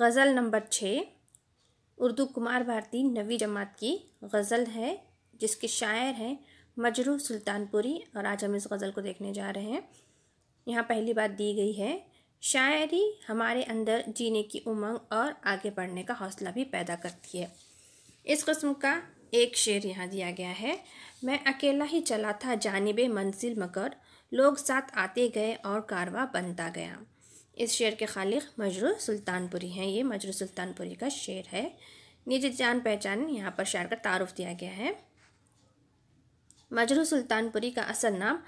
गज़ल number छः उर्दू कुमार भारती नवी जमात की गज़ल है जिसके शायर हैं मजरू सुल्तानपुरी और आज हम इस गज़ल को देखने जा रहे हैं यहाँ पहली बात दी गई है शायरी हमारे अंदर जीने की उमंग और आगे बढ़ने का हौसला भी पैदा करती है इस कस्म का एक शेर यहाँ दिया गया है मैं अकेला ही चला था जानब मंजिल मगर लोग साथ आते गए और कारवा बनता गया इस शेर के खालिक मजरू सुल्तानपुरी हैं ये मजरू सुल्तानपुरी का शेर है निजी जान पहचान यहाँ पर शायर का तारुफ दिया गया है मजरू सुल्तानपुरी का असल नाम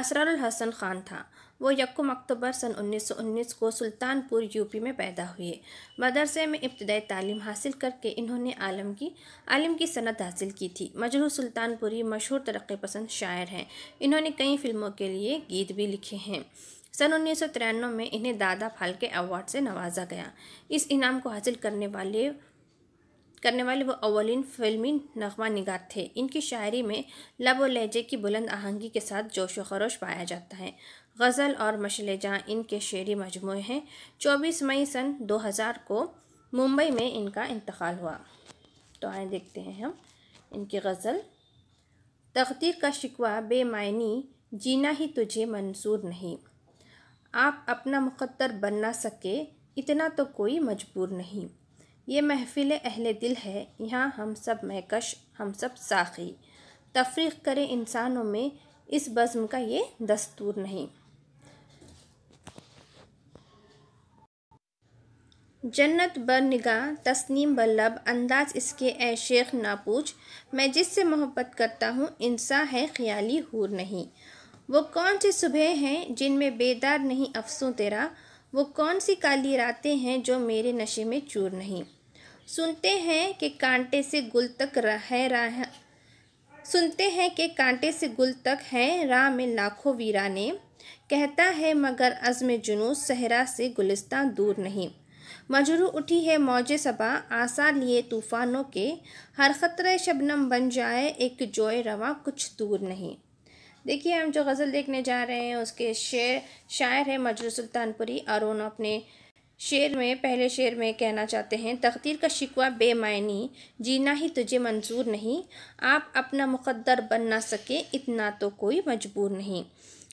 असरारुल हसन खान था वो यकुम अक्टूबर सन 1919 को सुल्तानपुर यूपी में पैदा हुए मदरसे में इब्तदाई तालीम हासिल करके इन्होंने आलम की आलम की सनत हासिल की थी मजरू सुल्तानपुरी मशहूर तरक् पसंद शायर हैं इन्होंने कई फ़िल्मों के लिए गीत भी लिखे हैं सन उन्नीस में इन्हें दादा फाल्के अवार्ड से नवाजा गया इस इनाम को हासिल करने वाले करने वाले वो अवलिन फिल्मी नगमा निगार थे इनकी शायरी में लब व लहजे की बुलंद आहंगी के साथ जोश व खरोश पाया जाता है गज़ल और मशले जहाँ इनके शेरी मजमू हैं 24 मई सन 2000 को मुंबई में इनका इंतकाल हुआ तो आए देखते हैं हम इनकी गज़ल तकदीर का शिकवा बेमायनी जीना ही तुझे मंसूर नहीं आप अपना मुकद्दर ना सके इतना तो कोई मजबूर नहीं ये महफिल अहल दिल है यहाँ हम सब महकश हम सब साखी तफरीक करें इंसानों में इस बज़म का ये दस्तूर नहीं जन्नत बर निगाह तस्नीम ब लब अंदाज इसके ए शेख ना पूछ मैं जिससे मोहब्बत करता हूँ इंसा है ख्याली हूर नहीं वो कौन सी सुबह हैं जिनमें बेदार नहीं अफसों तेरा वो कौन सी काली रातें हैं जो मेरे नशे में चूर नहीं सुनते हैं कि कांटे से गुल तक रह राह सुनते हैं कि कांटे से गुल तक हैं राह में लाखों वीराने कहता है मगर अज़म जुनू सहरा से गुलिस्तां दूर नहीं मजरू उठी है मौज सबा आसा लिए तूफ़ानों के हर ख़तरे शबनम बन जाए एक जोए रवा कुछ दूर नहीं देखिए हम जो गज़ल देखने जा रहे हैं उसके शेर शायर है मजरू सुल्तानपुरी और उन अपने शेर में पहले शेर में कहना चाहते हैं तकदीर का शिकवा बेमायनी जीना ही तुझे मंजूर नहीं आप अपना मुकद्दर बन ना सके इतना तो कोई मजबूर नहीं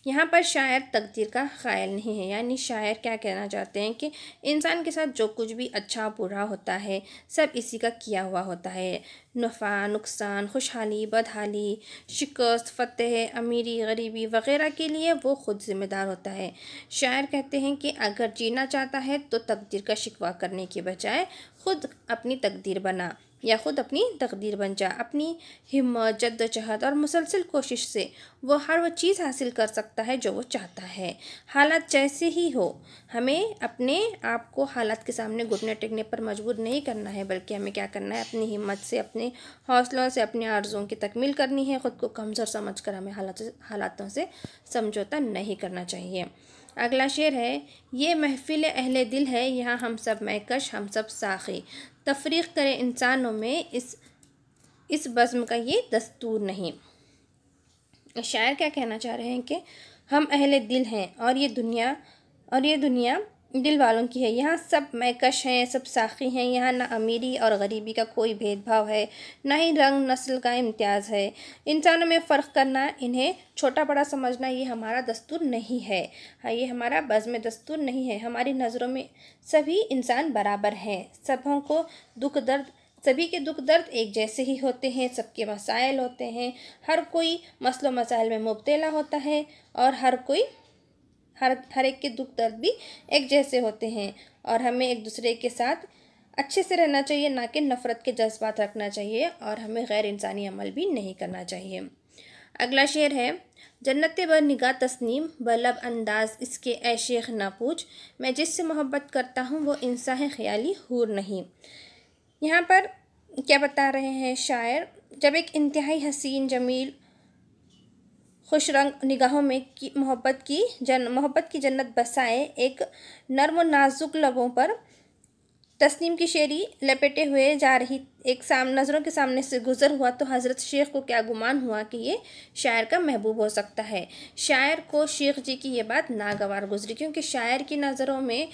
यहाँ पर शायर तकदीर का ख्याल नहीं है यानी शायर क्या कहना चाहते हैं कि इंसान के साथ जो कुछ भी अच्छा बुरा होता है सब इसी का किया हुआ होता है नफ़ा नुकसान खुशहाली बदहाली शिकस्त फतेह अमीरी गरीबी वगैरह के लिए वो खुद ज़िम्मेदार होता है शायर कहते हैं कि अगर जीना चाहता है तो तकदीर का शिकवा करने के बजाय ख़ुद अपनी तकदीर बना या ख़ुद अपनी तकदीर बन जा अपनी हिम्मत जद्दोजहद और मुसलसल कोशिश से वो हर वो चीज़ हासिल कर सकता है जो वो चाहता है हालात जैसे ही हो हमें अपने आप को हालात के सामने घुटने टेकने पर मजबूर नहीं करना है बल्कि हमें क्या करना है अपनी हिम्मत से अपने हौसलों से अपने आर्ज़ों की तकमील करनी है ख़ुद को कमज़ोर समझ कर हमें हालात हालातों से समझौता नहीं करना चाहिए अगला शेर है ये महफिल अहल दिल है यहाँ हम सब महकश हम सब साखी तफरीक करें इंसानों में इस इस बज़म का ये दस्तूर नहीं शायर क्या कहना चाह रहे हैं कि हम अहल दिल हैं और ये दुनिया और ये दुनिया दिल वालों की है यहाँ सब मैकश हैं सब साखी हैं यहाँ ना अमीरी और गरीबी का कोई भेदभाव है ना ही रंग नस्ल का इम्तियाज़ है इंसानों में फ़र्क करना इन्हें छोटा बड़ा समझना ये हमारा दस्तूर नहीं है हाँ ये हमारा बज़ में दस्तूर नहीं है हमारी नज़रों में सभी इंसान बराबर हैं सबों को दुख दर्द सभी के दुख दर्द एक जैसे ही होते हैं सबके मसाइल होते हैं हर कोई मसलों मसाइल में मुबतला होता है और हर कोई हर हर एक के दुख दर्द भी एक जैसे होते हैं और हमें एक दूसरे के साथ अच्छे से रहना चाहिए ना कि नफ़रत के जज्बात रखना चाहिए और हमें गैर इंसानी अमल भी नहीं करना चाहिए अगला शेर है जन्नत ब निगाह तस्नीम बलब अंदाज इसके ए शेख ना पूछ मैं जिससे मोहब्बत करता हूँ वो इंसान है ख्याली हूर नहीं यहाँ पर क्या बता रहे हैं शायर जब एक इंतहाई हसीन जमील खुश रंग निगाहों में की मोहब्बत की जन मोहब्बत की जन्नत बसाए एक नर्म नाजुक लबों पर तस्नीम की शेरी लपेटे हुए जा रही एक साम नज़रों के सामने से गुज़र हुआ तो हज़रत शेख को क्या गुमान हुआ कि ये शायर का महबूब हो सकता है शायर को शेख जी की ये बात नागवार गुजरी क्योंकि शायर की नज़रों में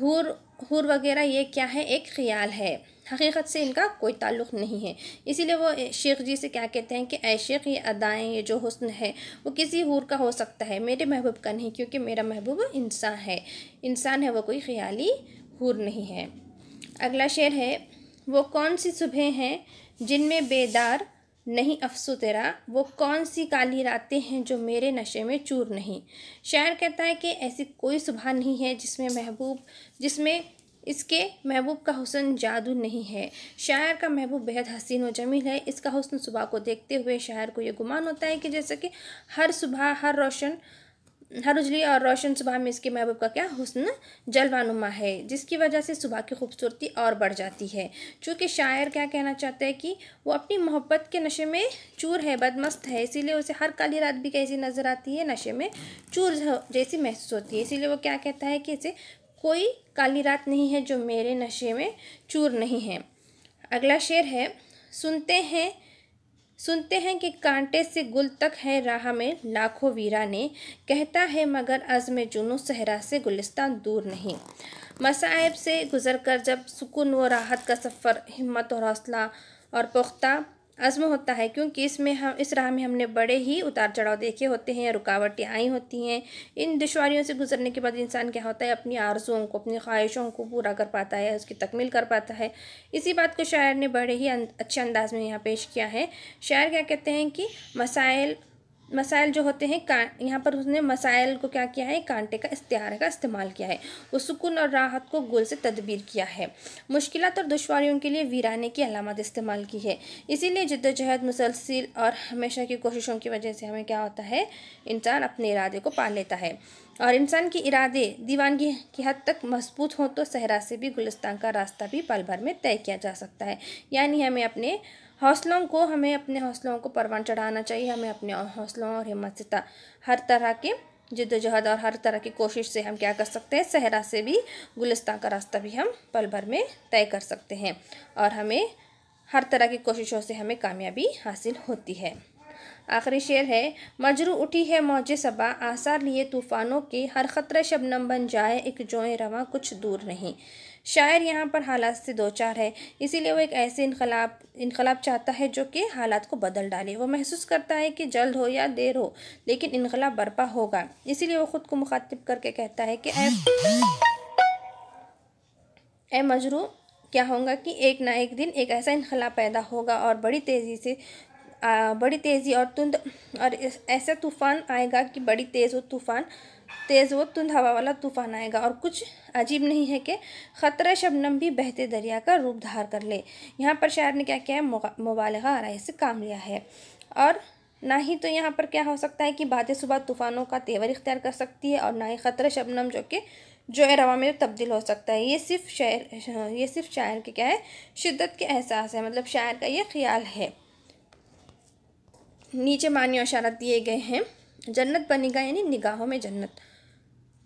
हूर हूर वगैरह ये क्या है एक ख्याल है हकीकत से इनका कोई ताल्लुक़ नहीं है इसीलिए वो शेख जी से क्या कहते हैं कि ए शेख ये अदाएँ ये जो हुस्न है वो किसी हूर का हो सकता है मेरे महबूब का नहीं क्योंकि मेरा महबूब इंसान है इंसान है वो कोई ख्याली हूर नहीं है अगला शेर है वो कौन सी सुबह हैं जिनमें बेदार नहीं अफसो तेरा वो कौन सी काली रातें हैं जो मेरे नशे में चूर नहीं शायर कहता है कि ऐसी कोई सुबह नहीं है जिसमें महबूब जिसमें इसके महबूब का हुसन जादू नहीं है शायर का महबूब बेहद हसीन व जमील है इसका हुसन सुबह को देखते हुए शायर को ये गुमान होता है कि जैसे कि हर सुबह हर रोशन हर उजली और रोशन सुबह में इसके महबूब का क्या हुसन जलवानुमा है जिसकी वजह से सुबह की खूबसूरती और बढ़ जाती है चूँकि शायर क्या कहना चाहता है कि वो अपनी मोहब्बत के नशे में चूर है बदमस्त है इसीलिए उसे हर काली रात भी कैसी नज़र आती है नशे में चूर जैसी महसूस होती है इसीलिए वो क्या कहता है कि इसे कोई काली रात नहीं है जो मेरे नशे में चूर नहीं है अगला शेर है सुनते हैं सुनते हैं कि कांटे से गुल तक है राह में लाखों वीरा ने कहता है मगर अज़म जुनू सहरा से गुलिस्तान दूर नहीं मसाइब से गुजर कर जब सुकून व राहत का सफ़र हिम्मत और हौसला और पुख्ता अज़म होता है क्योंकि इसमें हम इस राह में हमने बड़े ही उतार चढ़ाव देखे होते हैं रुकावटें आई होती हैं इन दुशारियों से गुजरने के बाद इंसान क्या होता है अपनी आरजुओं को अपनी ख्वाहिशों को पूरा कर पाता है उसकी तकमील कर पाता है इसी बात को शायर ने बड़े ही अं-, अच्छे अंदाज में यहाँ पेश किया है शायर क्या कहते हैं कि मसाइल मसाइल जो होते हैं का यहाँ पर उसने मसाइल को क्या किया है कांटे का इश्तहार का इस्तेमाल किया है उस सुकून और राहत को गोल से तदबीर किया है मुश्किल और दुशवारियों के लिए वीराने की अलामत इस्तेमाल की है इसीलिए जद्दोजहद मुसलसिल और हमेशा की कोशिशों की वजह से हमें क्या होता है इंसान अपने इरादे को पा लेता है और इंसान के इरादे दीवानगी की हद तक मजबूत हों तो सहरा से भी गुलस्तान का रास्ता भी पल भर में तय किया जा सकता है यानी हमें अपने हौसलों को हमें अपने हौसलों को परवान चढ़ाना चाहिए हमें अपने हौसलों और हिम्मत से हर तरह के जद्दोजहद और हर तरह की कोशिश से हम क्या कर सकते हैं सहरा से भी गुलस्तान का रास्ता भी हम पल भर में तय कर सकते हैं और हमें हर तरह की कोशिशों से हमें कामयाबी हासिल होती है आखिरी शेर है मजरू उठी है मौज सबा आसार लिए तूफ़ानों के हर ख़तरे शबनम बन जाए एक जोए रवा कुछ दूर नहीं शायर यहाँ पर हालात से दो चार है इसीलिए वो एक ऐसे इनकलाब इनकलाब चाहता है जो कि हालात को बदल डाले वो महसूस करता है कि जल्द हो या देर हो लेकिन इनकलाब बर्पा होगा इसीलिए वो ख़ुद को मुखातिब करके कहता है कि ए मजरू क्या होगा कि एक ना एक दिन एक ऐसा इनकलाब पैदा होगा और बड़ी तेज़ी से बड़ी तेज़ी और तुंद और ऐसा तूफ़ान आएगा कि बड़ी तेज़ व तूफ़ान तेज़ व तुंद हवा वाला तूफान आएगा और कुछ अजीब नहीं है कि ख़तरा शबनम भी बहते दरिया का रूप धार कर ले यहाँ पर शायर ने क्या किया है मुबालगा आरई से काम लिया है और ना ही तो यहाँ पर क्या हो सकता है कि बातें सुबह तूफ़ानों का तेवर इख्तियार कर सकती है और ना ही ख़तरा शबनम जो कि जो है रवा में तब्दील हो सकता है ये सिर्फ शायर ये सिर्फ शायर के क्या है शिद्दत के एहसास है मतलब शायर का ये ख्याल है नीचे मान्य इशारा दिए गए हैं जन्नत बनेगा यानी निगाहों में जन्नत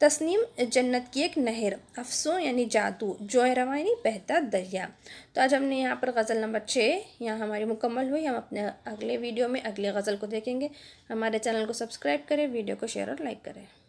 तस्नीम जन्नत की एक नहर अफसों यानी जादू जो रवा यानी बहता दरिया तो आज हमने यहाँ पर गज़ल नंबर छः यहाँ हमारी मुकम्मल हुई हम अपने अगले वीडियो में अगले गज़ल को देखेंगे हमारे चैनल को सब्सक्राइब करें वीडियो को शेयर और लाइक करें